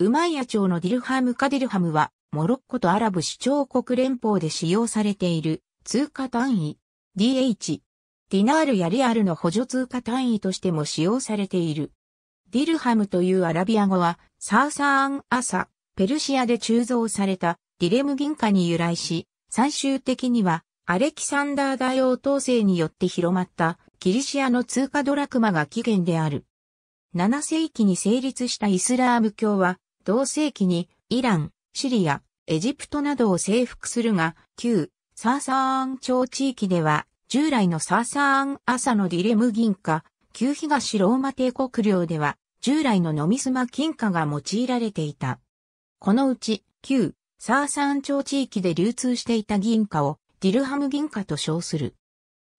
ウマイヤ朝のディルハムカディルハムは、モロッコとアラブ首長国連邦で使用されている通貨単位 DH。ディナールやリアルの補助通貨単位としても使用されている。ディルハムというアラビア語は、サーサーン・アサ、ペルシアで鋳造されたディレム銀貨に由来し、最終的には、アレキサンダー大王統制によって広まったギリシアの通貨ドラクマが起源である。7世紀に成立したイスラーム教は、同世紀にイラン、シリア、エジプトなどを征服するが、旧サーサーン朝地域では、従来のサーサーン朝のディレム銀貨、旧東ローマ帝国領では、従来のノミスマ金貨が用いられていた。このうち、旧サーサーン朝地域で流通していた銀貨をディルハム銀貨と称する。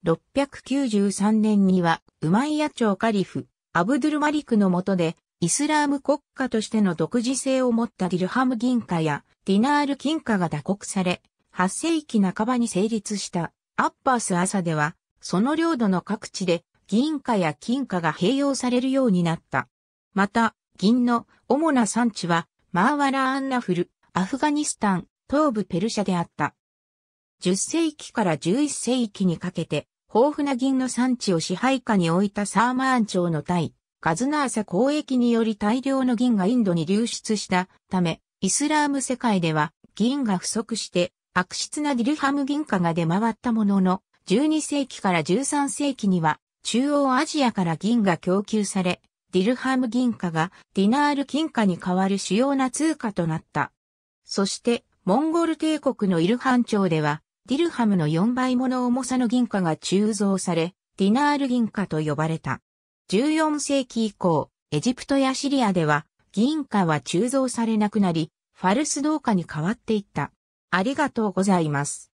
693年には、ウマイヤ朝カリフ、アブドゥルマリクの下で、イスラーム国家としての独自性を持ったディルハム銀貨やディナール金貨が打刻され、8世紀半ばに成立したアッパース朝では、その領土の各地で銀貨や金貨が併用されるようになった。また、銀の主な産地は、マーワラ・アンナフル、アフガニスタン、東部ペルシャであった。10世紀から11世紀にかけて、豊富な銀の産地を支配下に置いたサーマーン朝の対、カズナーサ交易により大量の銀がインドに流出したため、イスラーム世界では銀が不足して悪質なディルハム銀貨が出回ったものの、12世紀から13世紀には中央アジアから銀が供給され、ディルハム銀貨がディナール金貨に代わる主要な通貨となった。そして、モンゴル帝国のイルハン朝では、ディルハムの4倍もの重さの銀貨が鋳造され、ディナール銀貨と呼ばれた。14世紀以降、エジプトやシリアでは、銀貨は鋳造されなくなり、ファルス銅貨に変わっていった。ありがとうございます。